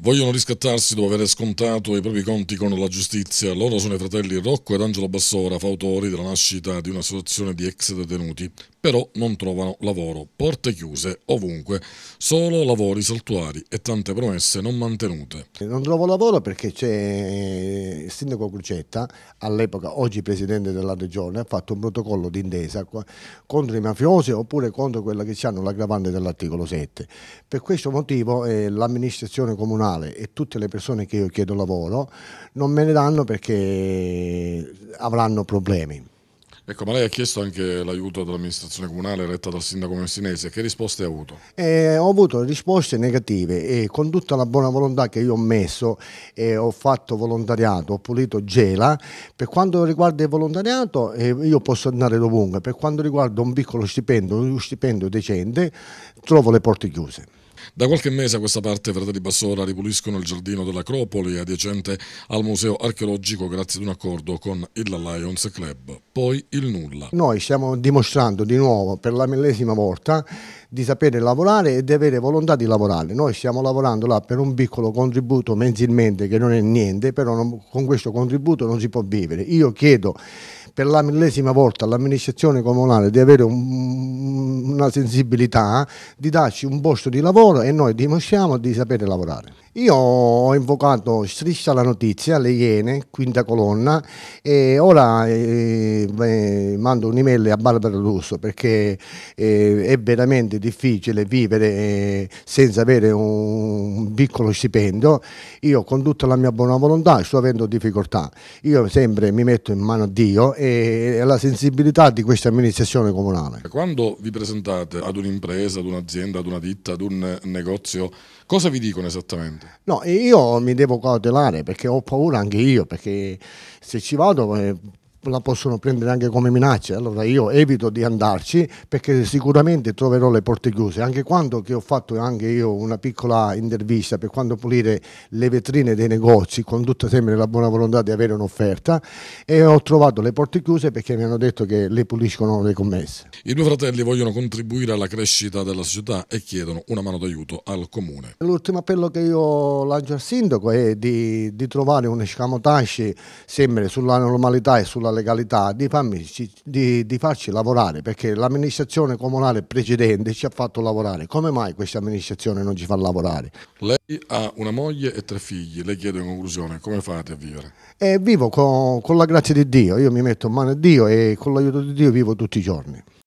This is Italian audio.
Vogliono riscattarsi dopo aver scontato i propri conti con la giustizia. Loro sono i fratelli Rocco ed Angelo Bassora, fautori della nascita di una situazione di ex detenuti però non trovano lavoro, porte chiuse ovunque, solo lavori saltuari e tante promesse non mantenute. Non trovo lavoro perché c'è il eh, sindaco Crucetta, all'epoca oggi presidente della regione, ha fatto un protocollo d'intesa contro i mafiosi oppure contro quella che hanno l'aggravante dell'articolo 7. Per questo motivo eh, l'amministrazione comunale e tutte le persone che io chiedo lavoro non me ne danno perché avranno problemi. Ecco, ma lei ha chiesto anche l'aiuto dell'amministrazione comunale retta dal sindaco messinese, che risposte ha avuto? Eh, ho avuto risposte negative e con tutta la buona volontà che io ho messo eh, ho fatto volontariato, ho pulito Gela, per quanto riguarda il volontariato eh, io posso andare dovunque, per quanto riguarda un piccolo stipendio, uno stipendio decente, trovo le porte chiuse. Da qualche mese a questa parte Fratelli Bassora ripuliscono il giardino dell'Acropoli adiacente al museo archeologico grazie ad un accordo con il Lions Club, poi il nulla. Noi stiamo dimostrando di nuovo per la millesima volta di sapere lavorare e di avere volontà di lavorare. Noi stiamo lavorando là per un piccolo contributo mensilmente che non è niente, però non, con questo contributo non si può vivere. Io chiedo per la millesima volta all'amministrazione comunale di avere un, una sensibilità, di darci un posto di lavoro loro e noi dimostriamo di sapere lavorare. Io ho invocato Striscia la notizia, le Iene, quinta colonna e ora eh, eh, mando un'email a Barbara Russo perché eh, è veramente difficile vivere eh, senza avere un piccolo stipendio. Io con tutta la mia buona volontà sto avendo difficoltà. Io sempre mi metto in mano a Dio e alla sensibilità di questa amministrazione comunale. Quando vi presentate ad un'impresa, ad un'azienda, ad una ditta, ad un negozio. Cosa vi dicono esattamente? No, io mi devo cautelare perché ho paura anche io, perché se ci vado eh, la possono prendere anche come minaccia allora io evito di andarci perché sicuramente troverò le porte chiuse, anche quando ho fatto anche io una piccola intervista per quando pulire le vetrine dei negozi con tutta sempre la buona volontà di avere un'offerta e ho trovato le porte chiuse perché mi hanno detto che le puliscono le commesse. I due fratelli vogliono contribuire alla crescita della società e chiedono una mano d'aiuto al comune. L'ultimo appello che io lancio al sindaco è di, di trovare un escamotage sempre sulla normalità e sulla la legalità di, farmi, di, di farci lavorare, perché l'amministrazione comunale precedente ci ha fatto lavorare. Come mai questa amministrazione non ci fa lavorare? Lei ha una moglie e tre figli, le chiedo in conclusione, come fate a vivere? Eh, vivo con, con la grazia di Dio, io mi metto in mano a Dio e con l'aiuto di Dio vivo tutti i giorni.